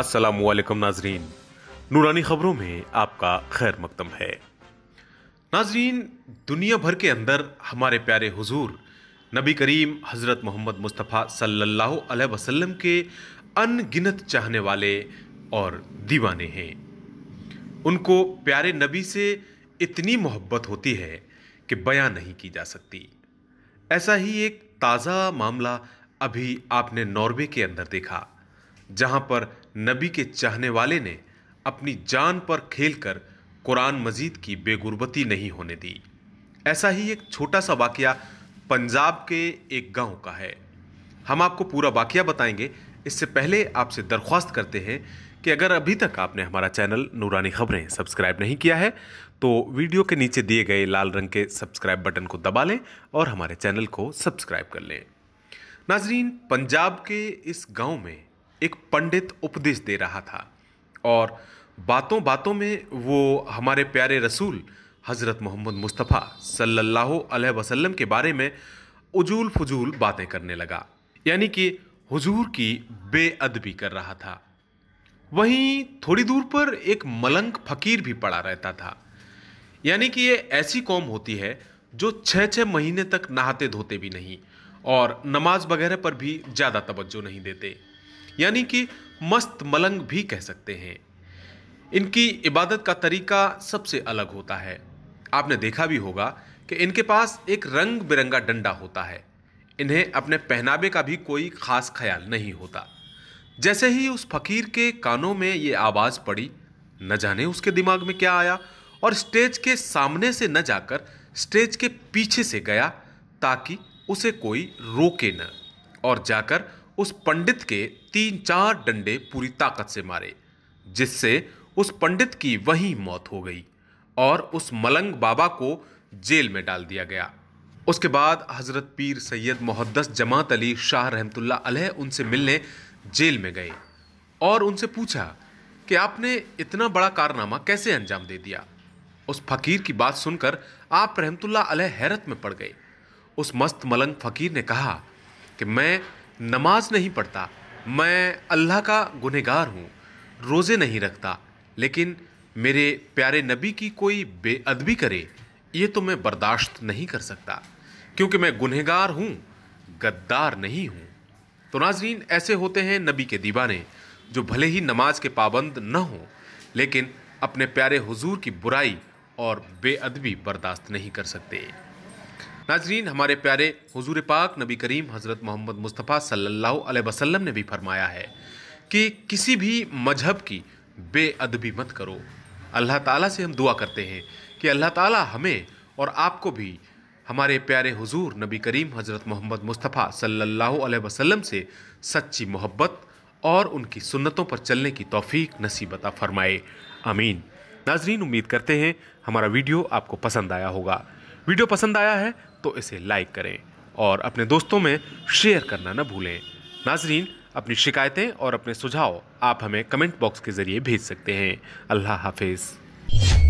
असलकम नाजरीन नूरानी ख़बरों में आपका खैर मकदम है नाजरीन दुनिया भर के अंदर हमारे प्यारे हुजूर नबी करीम हज़रत मोहम्मद मुस्तफ़ा सल्लल्लाहु अलैहि वसल्लम के अनगिनत चाहने वाले और दीवाने हैं उनको प्यारे नबी से इतनी मोहब्बत होती है कि बयां नहीं की जा सकती ऐसा ही एक ताज़ा मामला अभी आपने नॉर्वे के अंदर देखा जहां पर नबी के चाहने वाले ने अपनी जान पर खेलकर कुरान मजीद की बेगुरबती नहीं होने दी ऐसा ही एक छोटा सा वाक़ पंजाब के एक गांव का है हम आपको पूरा वाक़ बताएंगे इससे पहले आपसे दरख्वास्त करते हैं कि अगर अभी तक आपने हमारा चैनल नूरानी खबरें सब्सक्राइब नहीं किया है तो वीडियो के नीचे दिए गए लाल रंग के सब्सक्राइब बटन को दबा लें और हमारे चैनल को सब्सक्राइब कर लें नाजरीन पंजाब के इस गांव में एक पंडित उपदेश दे रहा था और बातों बातों में वो हमारे प्यारे रसूल हज़रत मोहम्मद मुस्तफ़ा सल्लल्लाहु अलैहि वसल्लम के बारे में उजूल फजूल बातें करने लगा यानी कि हुजूर की बेअदबी कर रहा था वहीं थोड़ी दूर पर एक मलंग फकीर भी पड़ा रहता था यानी कि ये ऐसी कौम होती है जो छः छः महीने तक नहाते धोते भी नहीं और नमाज वगैरह पर भी ज़्यादा तवज्जो नहीं देते यानी कि मस्त मलंग भी कह सकते हैं इनकी इबादत का तरीका सबसे अलग होता है आपने देखा भी होगा कि इनके पास एक रंग बिरंगा डंडा होता है इन्हें अपने पहनावे का भी कोई खास ख्याल नहीं होता जैसे ही उस फकीर के कानों में ये आवाज़ पड़ी न जाने उसके दिमाग में क्या आया और स्टेज के सामने से न जाकर स्टेज के पीछे से गया ताकि उसे कोई रोके न और जाकर उस पंडित के तीन चार डंडे पूरी ताकत से मारे जिससे उस पंडित की वहीं मौत हो गई और उस मलंग बाबा को जेल में डाल दिया गया उसके बाद हज़रत पीर सैयद मोहद्दस जमात अली शाह रहमतुल्ला अलह उनसे मिलने जेल में गए और उनसे पूछा कि आपने इतना बड़ा कारनामा कैसे अंजाम दे दिया उस फकीर की बात सुनकर आप रहमतुल्ला अलह हैरत में पड़ गए उस मस्त मलंग फकीर ने कहा कि मैं नमाज नहीं पढ़ता मैं अल्लाह का गुनहगार हूँ रोज़े नहीं रखता लेकिन मेरे प्यारे नबी की कोई बेअदबी करे ये तो मैं बर्दाश्त नहीं कर सकता क्योंकि मैं गुनहगार हूँ गद्दार नहीं हूँ तो नाजरीन ऐसे होते हैं नबी के दीवाने जो भले ही नमाज के पाबंद न हों लेकिन अपने प्यारे हुजूर की बुराई और बेअदबी बर्दाश्त नहीं कर सकते नाजरीन हमारे प्यारे हजूर पाक नबी करीम हज़रत मोहम्मद मुस्तफ़ा सल्लल्लाहु अलैहि वसल्लम ने भी फरमाया है कि किसी भी मजहब की बेअदबी मत करो अल्लाह ताला से हम दुआ करते हैं कि अल्लाह ताला हमें और आपको भी हमारे प्यारे हुजूर नबी करीम हज़रत मोहम्मद मुस्तफ़ा सल्लल्लाहु अलैहि वसल्लम से सच्ची मोहब्बत और उनकी सुन्नतों पर चलने की तौफीक नसीबता फरमाए आमीन नाजरीन उम्मीद करते हैं हमारा वीडियो आपको पसंद आया होगा वीडियो पसंद आया है तो इसे लाइक करें और अपने दोस्तों में शेयर करना ना भूलें नाजरीन अपनी शिकायतें और अपने सुझाव आप हमें कमेंट बॉक्स के ज़रिए भेज सकते हैं अल्लाह हाफिज़